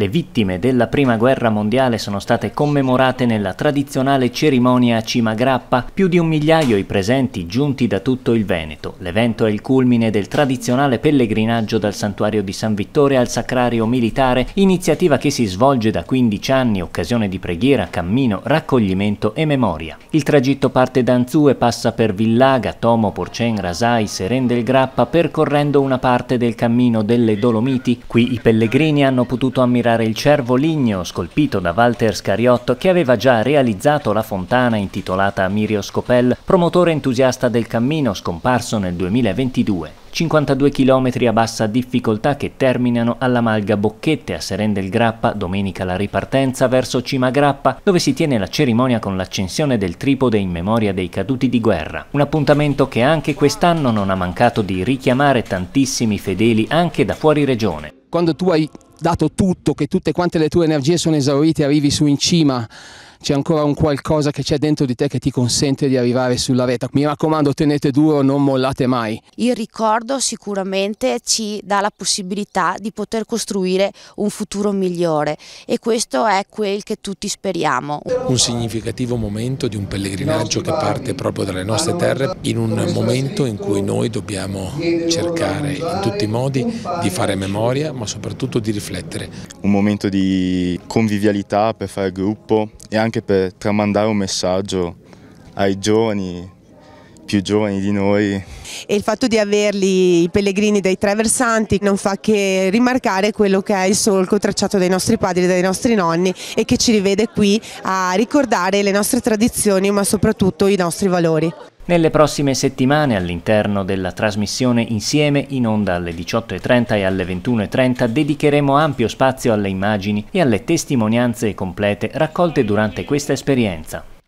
Le vittime della Prima Guerra Mondiale sono state commemorate nella tradizionale cerimonia a Cima Grappa, più di un migliaio i presenti giunti da tutto il Veneto. L'evento è il culmine del tradizionale pellegrinaggio dal santuario di San Vittore al Sacrario Militare, iniziativa che si svolge da 15 anni, occasione di preghiera, cammino, raccoglimento e memoria. Il tragitto parte da Anzù e passa per Villaga, Tomo, Porcen, Rasai, Seren del Grappa, percorrendo una parte del cammino delle Dolomiti. Qui i pellegrini hanno potuto ammirare ricercare il cervo ligneo scolpito da Walter Scariotto che aveva già realizzato la fontana intitolata a Mirio Scopel, promotore entusiasta del cammino scomparso nel 2022. 52 km a bassa difficoltà che terminano alla Malga Bocchette a Seren del Grappa, domenica la ripartenza verso Cima Grappa, dove si tiene la cerimonia con l'accensione del tripode in memoria dei caduti di guerra. Un appuntamento che anche quest'anno non ha mancato di richiamare tantissimi fedeli anche da fuori regione. Quando tu hai dato tutto, che tutte quante le tue energie sono esaurite, arrivi su in cima c'è ancora un qualcosa che c'è dentro di te che ti consente di arrivare sulla rete. Mi raccomando, tenete duro, non mollate mai. Il ricordo sicuramente ci dà la possibilità di poter costruire un futuro migliore e questo è quel che tutti speriamo. Un significativo momento di un pellegrinaggio che parte proprio dalle nostre terre in un momento in cui noi dobbiamo cercare in tutti i modi di fare memoria ma soprattutto di riflettere. Un momento di convivialità per fare gruppo, e anche per tramandare un messaggio ai giovani più giovani di noi. E il fatto di averli i pellegrini dai tre versanti non fa che rimarcare quello che è il solco tracciato dai nostri padri e dai nostri nonni e che ci rivede qui a ricordare le nostre tradizioni ma soprattutto i nostri valori. Nelle prossime settimane all'interno della trasmissione Insieme in onda alle 18.30 e alle 21.30 dedicheremo ampio spazio alle immagini e alle testimonianze complete raccolte durante questa esperienza.